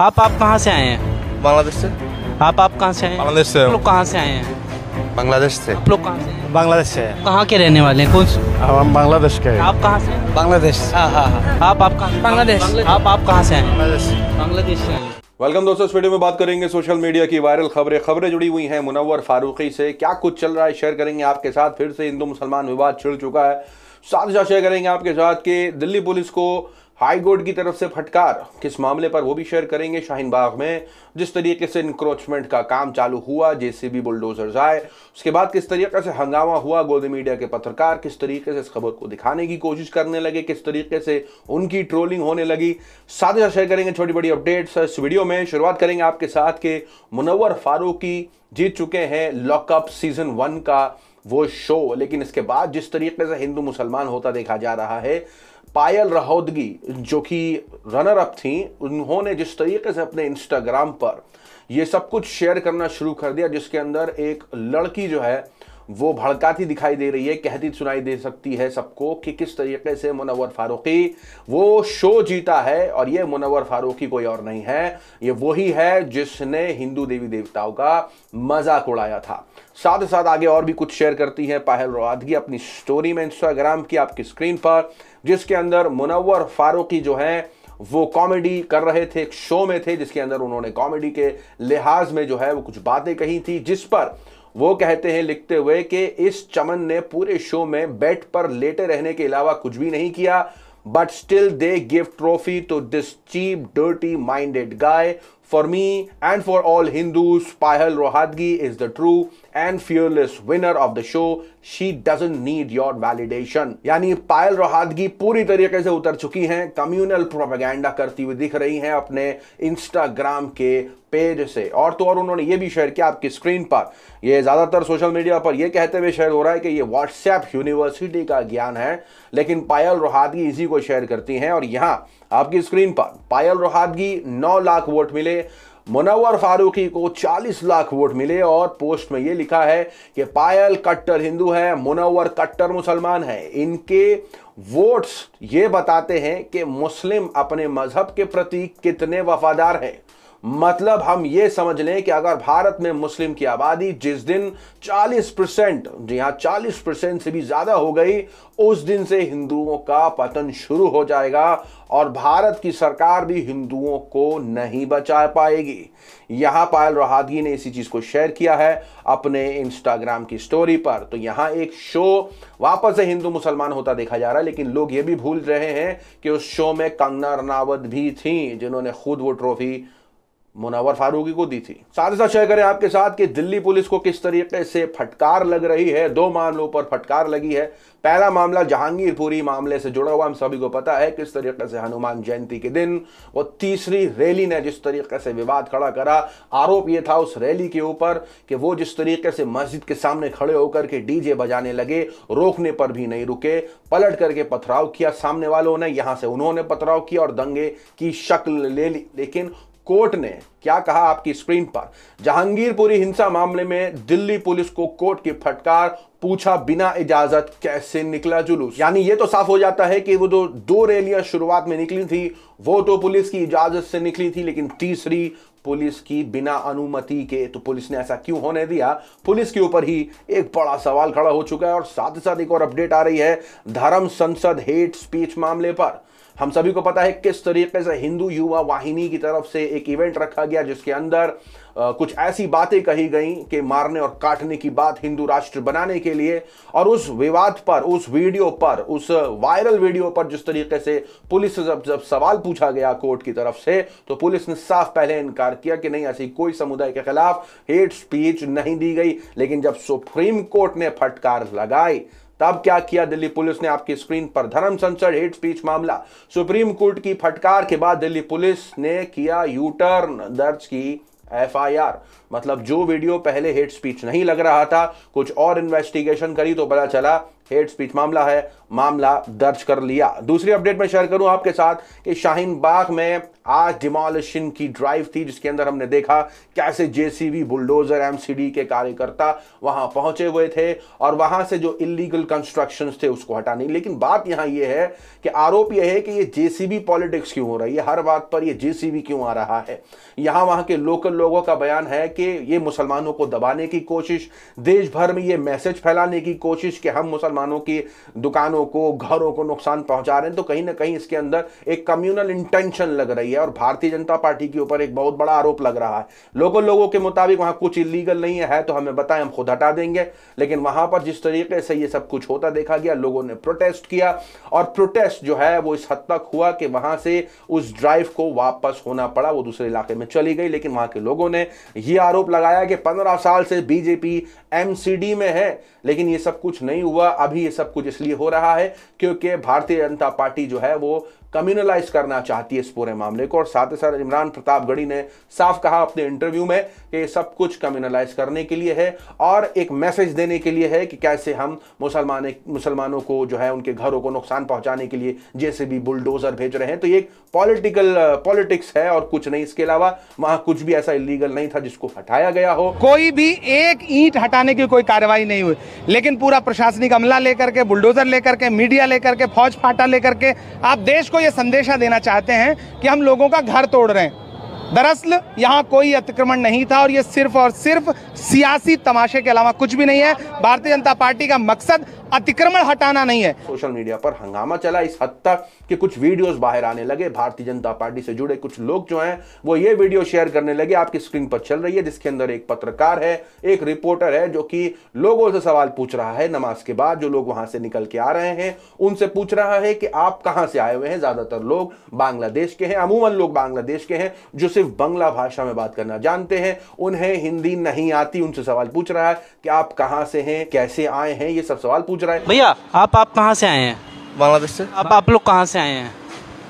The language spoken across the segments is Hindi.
आप आप कहाँ से आए हैं बांग्लादेश से आप आप कहाँ से आए बांग्लादेश से लोग कहाँ से आए हैं बांग्लादेश से आप लोग कहाँ से बांग्लादेश से कहाँ के रहने वाले हैं कुछ हम बांग्लादेश के आप कहाँ से बांग्लादेश हाँ, हाँ हाँ आप आप कहाँ बांग्लादेश आप आप कहाँ से आए बांग्लादेश बांग्लादेश से वेलकम दोस्तों इस वीडियो में बात करेंगे सोशल मीडिया की वायरल खबरें खबरें जुड़ी हुई हैं मुनवर फारूकी से क्या कुछ चल रहा है शेयर करेंगे आपके साथ फिर से हिंदू मुसलमान विवाद छिड़ चुका है साथ साथ शेयर करेंगे आपके साथ कि दिल्ली पुलिस को हाई कोर्ट की तरफ से फटकार किस मामले पर वो भी शेयर करेंगे शाहीन बाग में जिस तरीके से इंक्रोचमेंट का काम चालू हुआ जेसीबी बुलडोजर्स आए उसके बाद किस तरीके से हंगामा हुआ गोदी मीडिया के पत्रकार किस तरीके से इस खबर को दिखाने की कोशिश करने लगे किस तरीके से उनकी ट्रोलिंग होने लगी साथ ही साथ शेयर करेंगे छोटी बड़ी अपडेट्स इस वीडियो में शुरुआत करेंगे आपके साथ के मुनवर फारूकी जीत चुके हैं लॉकअप सीजन वन का वो शो लेकिन इसके बाद जिस तरीके से हिंदू मुसलमान होता देखा जा रहा है पायल रहोदगी जो कि रनर अप थी उन्होंने जिस तरीके से अपने इंस्टाग्राम पर ये सब कुछ शेयर करना शुरू कर दिया जिसके अंदर एक लड़की जो है वो भड़काती दिखाई दे रही है कहती सुनाई दे सकती है सबको कि किस तरीके से मुनवर फारूकी वो शो जीता है और ये मुनवर फारूकी कोई और नहीं है ये वही है जिसने हिंदू देवी देवताओं का मजाक उड़ाया था साथ ही साथ आगे और भी कुछ शेयर करती हैं पाहल रोहादगी अपनी स्टोरी में इंस्टाग्राम की आपकी स्क्रीन पर जिसके अंदर मुनवर फारूकी जो है वो कॉमेडी कर रहे थे एक शो में थे जिसके अंदर उन्होंने कॉमेडी के लिहाज में जो है वो कुछ बातें कही थी जिस पर वो कहते हैं लिखते हुए कि इस चमन ने पूरे शो में बेड पर लेटे रहने के अलावा कुछ भी नहीं किया but still they gift trophy to this cheap dirty minded guy for me and for all Hindu Payal Rohatgi is the true and fearless winner of the show she doesn't need your validation यानी पायल रोहादगी पूरी तरीके से उतर चुकी है कम्यूनल प्रोपेगेंडा करती हुई दिख रही है अपने इंस्टाग्राम के पेज से और तो और उन्होंने ये भी शेयर किया आपकी स्क्रीन पर ये ज़्यादातर सोशल मीडिया पर ये कहते हुए शेयर हो रहा है कि ये व्हाट्सएप यूनिवर्सिटी का ज्ञान है लेकिन पायल रोहादगी इसी को शेयर करती हैं और यहाँ आपकी स्क्रीन पर पायल रोहादगी नौ लाख वोट मिले मुनवर फारूकी को 40 लाख वोट मिले और पोस्ट में यह लिखा है कि पायल कट्टर हिंदू है मुनवर कट्टर मुसलमान है इनके वोट्स ये बताते हैं कि मुस्लिम अपने मजहब के प्रति कितने वफादार हैं मतलब हम ये समझ लें कि अगर भारत में मुस्लिम की आबादी जिस दिन 40 परसेंट जी हाँ चालीस परसेंट से भी ज़्यादा हो गई उस दिन से हिंदुओं का पतन शुरू हो जाएगा और भारत की सरकार भी हिंदुओं को नहीं बचा पाएगी यहां पायल रोहादगी ने इसी चीज़ को शेयर किया है अपने इंस्टाग्राम की स्टोरी पर तो यहां एक शो वापस से हिंदू मुसलमान होता देखा जा रहा है लेकिन लोग यह भी भूल रहे हैं कि उस शो में कंगना रनावत भी थी जिन्होंने खुद वो ट्रॉफी मुनावर फारूकी को दी थी साथ ही साथ शेयर करें आपके साथ कि दिल्ली पुलिस को किस तरीके से फटकार लग रही है दो मामलों पर फटकार लगी है पहला मामला जहांगीरपुरी मामले से जुड़ा हुआ हम सभी को पता है किस तरीके से हनुमान जयंती के दिन वो तीसरी रैली ने जिस तरीके से विवाद खड़ा करा आरोप ये था उस रैली के ऊपर कि वो जिस तरीके से मस्जिद के सामने खड़े होकर के डीजे बजाने लगे रोकने पर भी नहीं रुके पलट करके पथराव किया सामने वालों ने यहां से उन्होंने पथराव किया और दंगे की शक्ल ले ली लेकिन कोर्ट ने क्या कहा आपकी स्क्रीन पर जहांगीरपुरी हिंसा मामले में दिल्ली पुलिस को कोर्ट की फटकार पूछा बिना इजाजत कैसे निकला जुलूस यानी यह तो साफ हो जाता है कि वो जो दो रैलियां शुरुआत में निकली थी वो तो पुलिस की इजाजत से निकली थी लेकिन तीसरी पुलिस की बिना अनुमति के तो पुलिस ने ऐसा क्यों होने दिया पुलिस के ऊपर ही एक बड़ा सवाल खड़ा हो चुका है और साथ ही साथ एक और अपडेट आ रही है धर्म संसद हेट स्पीच मामले पर हम सभी को पता है किस तरीके से हिंदू युवा वाहिनी की तरफ से एक इवेंट रखा गया जिसके अंदर आ, कुछ ऐसी बातें कही गई कि मारने और काटने की बात हिंदू राष्ट्र बनाने के लिए और उस विवाद पर उस वीडियो पर उस वायरल वीडियो पर जिस तरीके से पुलिस से जब जब सवाल पूछा गया कोर्ट की तरफ से तो पुलिस ने साफ पहले इनकार किया कि नहीं ऐसी कोई समुदाय के खिलाफ हेट स्पीच नहीं दी गई लेकिन जब सुप्रीम कोर्ट ने फटकार लगाई तब क्या किया दिल्ली पुलिस ने आपकी स्क्रीन पर धर्म संसद हेट स्पीच मामला सुप्रीम कोर्ट की फटकार के बाद दिल्ली पुलिस ने किया यूटर्न दर्ज की एफआईआर मतलब जो वीडियो पहले हेट स्पीच नहीं लग रहा था कुछ और इन्वेस्टिगेशन करी तो पता चला हेट स्पीच मामला है मामला दर्ज कर लिया दूसरी अपडेट में शेयर करूं आपके साथ कि शाहीन बाग में आज डिमोलिशन की ड्राइव थी जिसके अंदर हमने देखा कैसे जेसीबी बुलडोजर एमसीडी के कार्यकर्ता वहां पहुंचे हुए थे और वहां से जो इलीगल कंस्ट्रक्शंस थे उसको हटाने लेकिन बात यहां यह है कि आरोप यह है कि ये जेसीबी पॉलिटिक्स क्यों हो रही है हर बात पर यह जेसीबी क्यों आ रहा है यहां वहां के लोकल लोगों का बयान है कि ये मुसलमानों को दबाने की कोशिश देश भर में ये मैसेज फैलाने की कोशिश कि हम मुसलमान मुसलमानों की दुकानों को घरों को नुकसान पहुंचा रहे हैं तो कहीं ना कहीं इसके अंदर एक कम्युनल इंटेंशन लग रही है और भारतीय जनता पार्टी के ऊपर एक बहुत बड़ा आरोप लग रहा है लोगों लोगों के मुताबिक वहां कुछ इलीगल नहीं है तो हमें बताएं हम खुद हटा देंगे लेकिन वहां पर जिस तरीके से ये सब कुछ होता देखा गया लोगों ने प्रोटेस्ट किया और प्रोटेस्ट जो है वो इस हद तक हुआ कि वहां से उस ड्राइव को वापस होना पड़ा वो दूसरे इलाके में चली गई लेकिन वहां के लोगों ने यह आरोप लगाया कि पंद्रह साल से बीजेपी एमसीडी में है लेकिन ये सब कुछ नहीं हुआ अभी ये सब कुछ इसलिए हो रहा है क्योंकि भारतीय जनता पार्टी जो है वो कम्युनलाइज करना चाहती है इस पूरे मामले को और साथ ही साथ इमरान प्रतापगढ़ी ने साफ कहा अपने इंटरव्यू में कि सब कुछ कम्युनलाइज करने के लिए है और एक मैसेज देने के लिए है कि कैसे हम मुसलमान मुसलमानों को जो है उनके घरों को नुकसान पहुंचाने के लिए जैसे भी बुलडोजर भेज रहे हैं तो ये एक पॉलिटिकल पॉलिटिक्स है और कुछ नहीं इसके अलावा वहां कुछ भी ऐसा इलीगल नहीं था जिसको हटाया गया हो कोई भी एक ईंट हटाने की कोई कार्रवाई नहीं हुई लेकिन पूरा प्रशासनिक अमला लेकर के बुलडोजर लेकर के मीडिया लेकर के फौज फाटा लेकर के आप देश को ये संदेशा देना चाहते हैं कि हम लोगों का घर तोड़ रहे हैं दरअसल यहाँ कोई अतिक्रमण नहीं था और ये सिर्फ और सिर्फ सियासी तमाशे के अलावा कुछ भी नहीं है भारतीय जनता पार्टी का मकसद अतिक्रमण हटाना नहीं है सोशल मीडिया पर हंगामा चला इस हद तक कि कुछ वीडियोस बाहर आने लगे भारतीय जनता पार्टी से जुड़े कुछ लोग जो हैं वो ये वीडियो शेयर करने लगे आपकी स्क्रीन पर चल रही है जिसके अंदर एक पत्रकार है एक रिपोर्टर है जो कि लोगों से सवाल पूछ रहा है नमाज के बाद जो लोग वहां से निकल के आ रहे हैं उनसे पूछ रहा है कि आप कहाँ से आए हुए हैं ज्यादातर लोग बांग्लादेश के हैं अमूमन लोग बांग्लादेश के हैं जो सिर्फ बंगला भाषा में बात करना जानते हैं उन्हें हिंदी नहीं आती उनसे सवाल पूछ रहा है कि आप कहाँ से हैं कैसे आए हैं ये सब सवाल पूछ रहा है भैया आप आप कहाँ से आए हैं बांग्लादेश से आप आप लोग कहाँ से आए हैं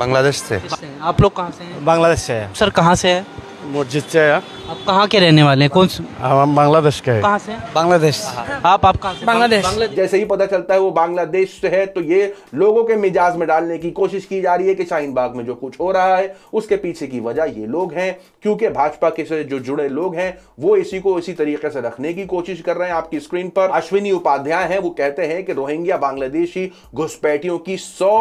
बांग्लादेश से आप लोग कहाँ से हैं बांग्लादेश से सर कहाँ से है मस्जिद से आया आप कहाँ के रहने वाले हैं कौन से हम बांग्लादेश के हैं से बांग्लादेश आप आप कहाँ से बांग्लादेश जैसे ही पता चलता है वो बांग्लादेश से है तो ये लोगों के मिजाज में डालने की कोशिश की जा रही है कि शाहीन बाग में जो कुछ हो रहा है उसके पीछे की वजह ये लोग हैं क्योंकि भाजपा के से जो जुड़े लोग हैं वो इसी को इसी तरीके से रखने की कोशिश कर रहे हैं आपकी स्क्रीन पर अश्विनी उपाध्याय है वो कहते हैं कि रोहिंग्या बांग्लादेशी घुसपैठियों की सौ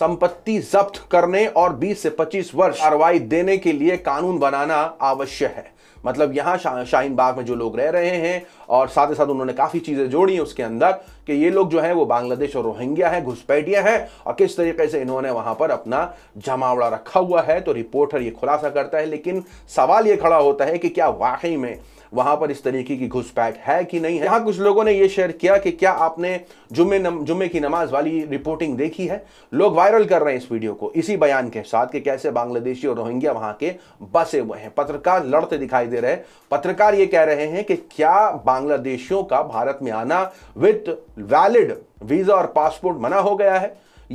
संपत्ति जब्त करने और 20 से 25 वर्ष कार्रवाई देने के लिए कानून बनाना आवश्यक है मतलब यहाँ शा, शाहीन बाग में जो लोग रह रहे हैं और साथ ही साथ उन्होंने काफ़ी चीज़ें जोड़ी उसके अंदर कि ये लोग जो है वो बांग्लादेश और रोहिंग्या है घुसपैठिया है और किस तरीके से इन्होंने वहाँ पर अपना जमावड़ा रखा हुआ है तो रिपोर्टर ये खुलासा करता है लेकिन सवाल ये खड़ा होता है कि क्या वाकई में वहां पर इस तरीके की घुसपैठ है कि नहीं है यहाँ कुछ लोगों ने यह शेयर किया कि क्या आपने जुम्मे जुम्मे की नमाज वाली रिपोर्टिंग देखी है लोग वायरल कर रहे हैं इस वीडियो को इसी बयान के साथ कि कैसे बांग्लादेशी और रोहिंग्या वहां के बसे हुए हैं पत्रकार लड़ते दिखाई दे रहे पत्रकार ये कह रहे हैं कि क्या बांग्लादेशियों का भारत में आना विथ वैलिड वीजा और पासपोर्ट मना हो गया है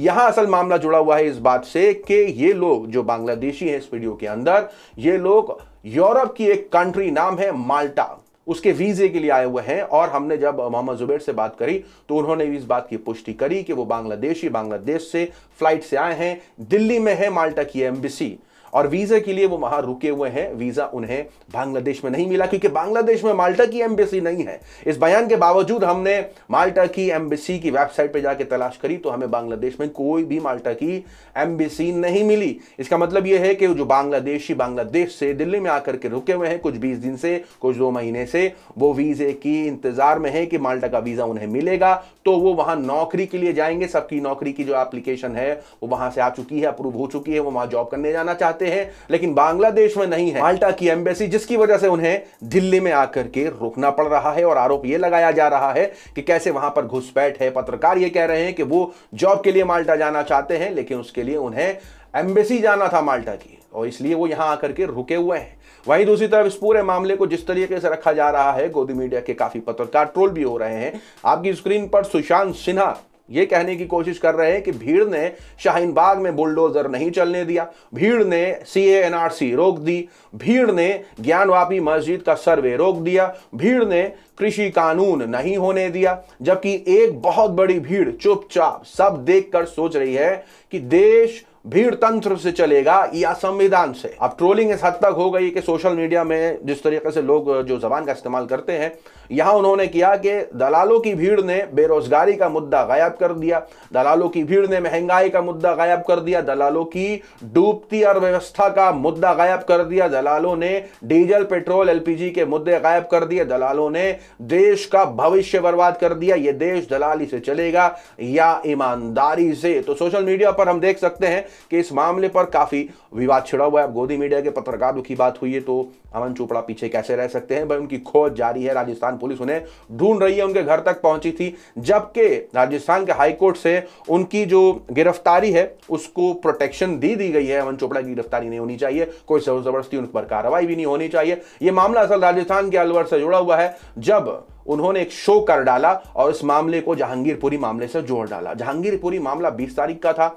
यहां असल मामला जुड़ा हुआ है इस बात से कि ये लोग जो बांग्लादेशी हैं इस वीडियो के अंदर ये लोग यूरोप की एक कंट्री नाम है माल्टा उसके वीजे के लिए आए हुए हैं और हमने जब मोहम्मद जुबेर से बात करी तो उन्होंने भी इस बात की पुष्टि करी कि वो बांग्लादेशी बांग्लादेश से फ्लाइट से आए हैं दिल्ली में है माल्टा की एम्बेसी और वीजा के लिए वो वहां रुके हुए हैं वीजा उन्हें बांग्लादेश में नहीं मिला क्योंकि बांग्लादेश में माल्टा की एम्बेसी नहीं है इस बयान के बावजूद हमने माल्टा की एम्बेसी की वेबसाइट पर जाकर तलाश करी तो हमें बांग्लादेश में कोई भी माल्टा की एम्बेसी नहीं मिली इसका मतलब यह है कि जो बांग्लादेशी बांग्लादेश से दिल्ली में आकर के रुके हुए हैं कुछ बीस दिन से कुछ दो महीने से वो वीजे की इंतजार में है कि माल्टा का वीजा उन्हें मिलेगा तो वो वहां नौकरी के लिए जाएंगे सबकी नौकरी की जो एप्लीकेशन है वो वहां से आ चुकी है अप्रूव हो चुकी है वो वहां जॉब करने जाना चाहते हैं लेकिन बांग्लादेश में नहीं है माल्टा की एम्बेसी जिसकी वजह से उन्हें दिल्ली में आकर के रुकना पड़ रहा है और आरोप यह लगाया जा रहा है कि कैसे वहां पर घुसपैठ है पत्रकार ये कह रहे हैं कि वो जॉब के लिए माल्टा जाना चाहते हैं लेकिन उसके लिए उन्हें एम्बेसी जाना था माल्टा की और इसलिए वो यहाँ आकर के रुके हुए हैं वहीं दूसरी तरफ इस पूरे मामले को जिस तरीके से रखा जा रहा है गोदी मीडिया के काफी पत्रकार ट्रोल भी हो रहे हैं आपकी स्क्रीन पर सुशांत सिन्हा ये कहने की कोशिश कर रहे हैं कि भीड़ ने शाहीन बाग में बुलडोजर नहीं चलने दिया भीड़ ने सी एनआरसी रोक दी भीड़ ने ज्ञानवापी मस्जिद का सर्वे रोक दिया भीड़ ने कृषि कानून नहीं होने दिया जबकि एक बहुत बड़ी भीड़ चुपचाप सब देखकर सोच रही है कि देश भीड़ तंत्र से चलेगा या संविधान से अब ट्रोलिंग इस हद तक हो गई कि सोशल मीडिया में जिस तरीके से लोग जो जबान का इस्तेमाल करते हैं यहां उन्होंने किया कि दलालों की भीड़ ने बेरोजगारी का मुद्दा गायब कर दिया दलालों की भीड़ ने महंगाई का मुद्दा गायब कर दिया दलालों की डूबती अर्थव्यवस्था का मुद्दा गायब कर दिया दलालों ने डीजल पेट्रोल एलपीजी के मुद्दे गायब कर दिए दलालों ने देश का भविष्य बर्बाद कर दिया ये देश दलाली से चलेगा या ईमानदारी से तो सोशल मीडिया पर हम देख सकते हैं कि इस मामले पर काफी विवाद छिड़ा हुआ है अब गोदी मीडिया के पत्रकारों की बात हुई है तो अमन चोपड़ा पीछे कैसे रह सकते हैं भाई उनकी खोज जारी है राजस्थान पुलिस उन्हें ढूंढ रही है उनके घर तक पहुंची थी जबकि राजस्थान के हाईकोर्ट से उनकी जो गिरफ्तारी है उसको प्रोटेक्शन दी दी गई है अमन चोपड़ा की गिरफ्तारी नहीं होनी चाहिए कोई जबर जबरदस्ती उन पर कार्रवाई भी नहीं होनी चाहिए यह मामला असल राजस्थान के अलवर से जुड़ा हुआ है जब उन्होंने एक शो कर डाला और इस मामले को जहांगीरपुरी मामले से जोड़ डाला जहांगीरपुरी मामला 20 तारीख का था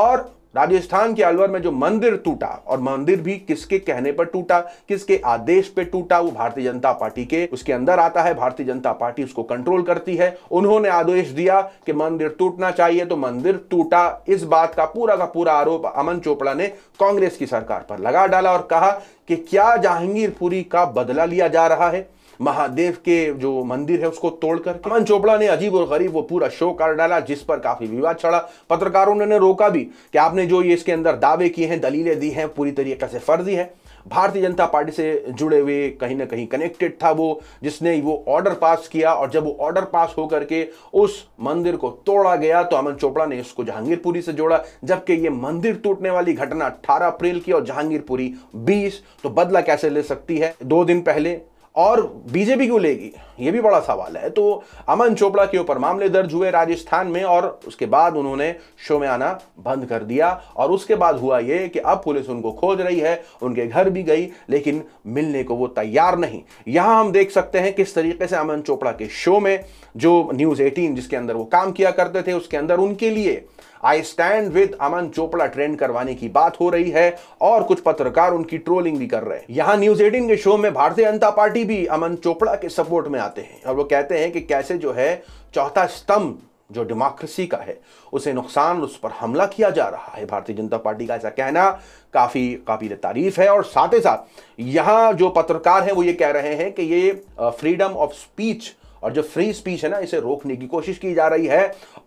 और राजस्थान के अलवर में जो मंदिर टूटा और मंदिर भी किसके कहने पर टूटा किसके आदेश पे टूटा वो भारतीय जनता पार्टी के उसके अंदर आता है भारतीय जनता पार्टी उसको कंट्रोल करती है उन्होंने आदेश दिया कि मंदिर टूटना चाहिए तो मंदिर टूटा इस बात का पूरा का पूरा आरोप अमन चोपड़ा ने कांग्रेस की सरकार पर लगा डाला और कहा कि क्या जहांगीरपुरी का बदला लिया जा रहा है महादेव के जो मंदिर है उसको तोड़कर अमन चोपड़ा ने अजीब और गरीब वो पूरा शो कर डाला जिस पर काफी विवाद छड़ा पत्रकारों ने रोका भी कि आपने जो ये इसके अंदर दावे किए हैं दलीलें दी हैं पूरी तरीके से फर्जी है भारतीय जनता पार्टी से जुड़े हुए कहीं ना कहीं कनेक्टेड था वो जिसने वो ऑर्डर पास किया और जब वो ऑर्डर पास होकर के उस मंदिर को तोड़ा गया तो अमन चोपड़ा ने इसको जहांगीरपुरी से जोड़ा जबकि ये मंदिर टूटने वाली घटना 18 अप्रैल की और जहांगीरपुरी 20 तो बदला कैसे ले सकती है दो दिन पहले और बीजेपी क्यों लेगी ये भी बड़ा सवाल है तो अमन चोपड़ा के ऊपर मामले दर्ज हुए राजस्थान में और उसके बाद उन्होंने शो में आना बंद कर दिया और उसके बाद हुआ ये कि अब पुलिस उनको खोज रही है उनके घर भी गई लेकिन मिलने को वो तैयार नहीं यहां हम देख सकते हैं किस तरीके से अमन चोपड़ा के शो में जो न्यूज एटीन जिसके अंदर वो काम किया करते थे उसके अंदर उनके लिए I stand with Aman Chopra trend करवाने की बात हो रही है और कुछ पत्रकार उनकी ट्रोलिंग भी कर रहे हैं यहां न्यूज एटीन के शो में भारतीय जनता पार्टी आरसीटी भी अमन चोपड़ा के सपोर्ट में आते हैं और वो कहते हैं कि कैसे जो है चौथा स्तंभ जो डेमोक्रेसी का है उसे नुकसान उस पर हमला किया जा रहा है भारतीय जनता पार्टी का ऐसा कहना काफ़ी काबिल तारीफ है और साथ ही साथ यहां जो पत्रकार हैं वो ये कह रहे हैं कि ये फ्रीडम ऑफ स्पीच और जो फ्री स्पीच है ना इसे रोकने की कोशिश की जा रही है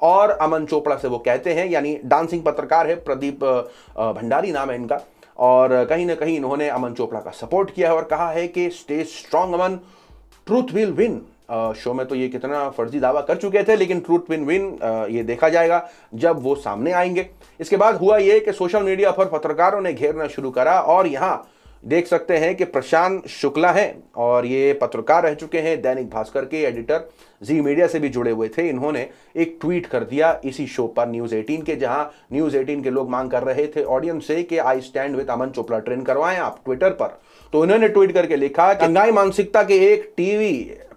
और अमन चोपड़ा से वो कहते हैं यानी डांसिंग पत्रकार है प्रदीप भंडारी नाम है इनका और कहीं ना कहीं इन्होंने अमन चोपड़ा का सपोर्ट किया है और कहा है कि stay strong Aman truth will win show में तो ये कितना फर्जी दावा कर चुके थे लेकिन ट्रूथ विन विन ये देखा जाएगा जब वो सामने आएंगे इसके बाद हुआ ये कि सोशल मीडिया पर पत्रकारों ने घेरना शुरू करा और यहाँ देख सकते हैं कि प्रशांत शुक्ला हैं और ये पत्रकार रह चुके हैं दैनिक भास्कर के एडिटर जी मीडिया से भी जुड़े हुए थे इन्होंने एक ट्वीट कर दिया इसी शो पर न्यूज़ 18 के जहां न्यूज़ 18 के लोग मांग कर रहे थे ऑडियंस से कि I stand with Aman Chopra trend करवाएं आप ट्विटर पर तो उन्होंने ट्वीट करके लिखा अंगाई मानसिकता के एक टीवी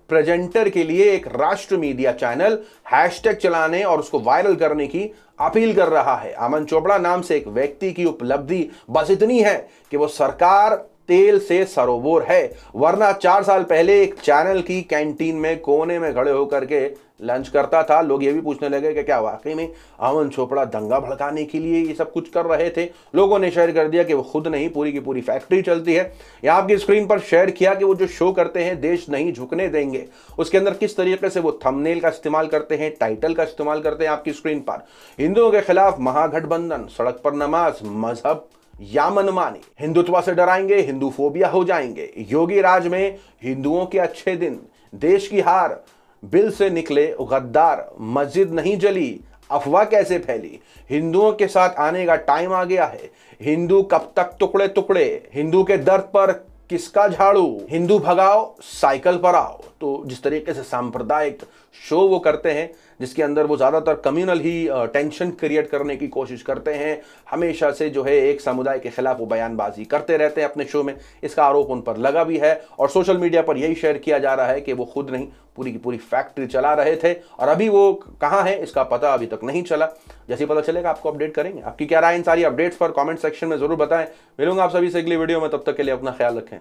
प्रेजेंटर के लिए एक राष्ट्र मीडिया चैनल हैशटैग चलाने और उसको वायरल करने की अपील कर रहा है अमन चोपड़ा नाम से एक व्यक्ति की उपलब्धि बस इतनी है कि वो सरकार तेल से सरोवर है वरना चार साल पहले एक चैनल की कैंटीन में कोने में खड़े होकर के लंच करता था लोग ये भी पूछने लगे कि क्या वाकई में अमन चोपड़ा दंगा भड़काने के लिए ये सब कुछ कर रहे थे लोगों ने शेयर कर दिया कि वो खुद नहीं पूरी की पूरी फैक्ट्री चलती है या आपकी स्क्रीन पर शेयर किया कि वो जो शो करते हैं देश नहीं झुकने देंगे उसके अंदर किस तरीके से वो थमनेल का इस्तेमाल करते हैं टाइटल का इस्तेमाल करते हैं आपकी स्क्रीन पर हिंदुओं के खिलाफ महागठबंधन सड़क पर नमाज मजहब या मनमानी हिंदुत्व से डराएंगे हिंदू फोबिया हो जाएंगे योगी राज में हिंदुओं के अच्छे दिन देश की हार बिल से निकले गद्दार मस्जिद नहीं जली अफवाह कैसे फैली हिंदुओं के साथ आने का टाइम आ गया है हिंदू कब तक टुकड़े टुकड़े हिंदू के दर्द पर किसका झाड़ू हिंदू भगाओ साइकिल पर आओ तो जिस तरीके से सांप्रदायिक शो वो करते हैं जिसके अंदर वो ज़्यादातर कम्युनल ही टेंशन क्रिएट करने की कोशिश करते हैं हमेशा से जो है एक समुदाय के खिलाफ वो बयानबाजी करते रहते हैं अपने शो में इसका आरोप उन पर लगा भी है और सोशल मीडिया पर यही शेयर किया जा रहा है कि वो खुद नहीं पूरी की पूरी फैक्ट्री चला रहे थे और अभी वो कहाँ है इसका पता अभी तक नहीं चला जैसे पता चलेगा आपको अपडेट करेंगे आपकी क्या राय इन सारी अपडेट्स पर कमेंट सेक्शन में जरूर बताएं मिलूंगा आप सभी से अगली वीडियो में तब तक के लिए अपना ख्याल रखें